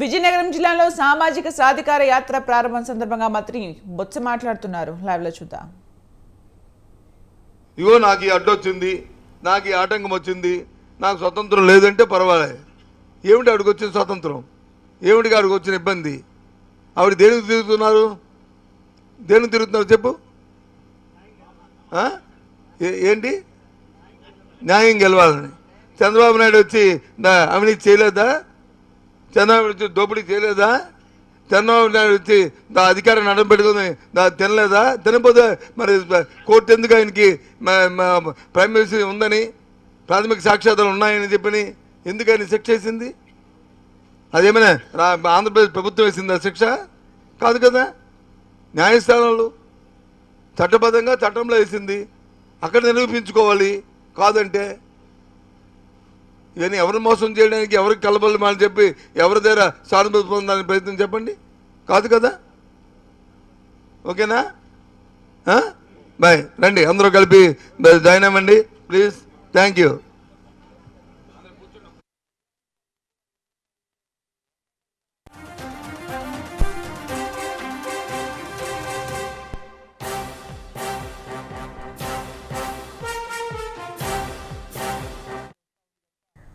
విజయనగరం జిల్లాలో సామాజిక సాధికార యాత్ర ప్రారంభం సందర్భంగా మంత్రి బొత్స మాట్లాడుతున్నారు లైవ్లో చూద్దాం ఇగో నాకు ఈ అడ్డొచ్చింది నాకు ఈ ఆటంకం వచ్చింది నాకు స్వతంత్రం లేదంటే పర్వాలే ఏమిటి ఆవిడకి వచ్చింది స్వతంత్రం ఏమిటి ఆవిడకి వచ్చిన ఇబ్బంది ఆవిడ దేనికి తిరుగుతున్నారు దేనికి తిరుగుతున్నారు చెప్పు ఏంటి న్యాయం గెలవాలని చంద్రబాబు నాయుడు వచ్చి అవినీతి చేయలేదా చంద్రబాబు వచ్చి దోపిడీ చేయలేదా చంద్రబాబు నాయుడు వచ్చి దా అధికారం నడం పెట్టుకుని దా తినలేదా తినపోతే మరి కోర్టు ఎందుకు ఆయనకి ప్రైమ్ మినిస్టర్ ఉందని ప్రాథమిక సాక్ష్యాధారాలు ఉన్నాయని చెప్పని ఎందుకు ఆయన శిక్ష వేసింది అదేమైనా ఆంధ్రప్రదేశ్ ప్రభుత్వం వేసిందా శిక్ష కాదు కదా న్యాయస్థానాలు చట్టబద్ధంగా చట్టంలో వేసింది అక్కడ నిరూపించుకోవాలి కాదంటే ఇవన్నీ ఎవరు మోసం చేయడానికి ఎవరికి కలబలం అని చెప్పి ఎవరి దగ్గర సానుభూతి పొందాలని ప్రయత్నం చెప్పండి కాదు కదా ఓకేనా బాయ్ రండి అందరూ కలిపి జాయిన్ అవ్వండి ప్లీజ్ థ్యాంక్ యూ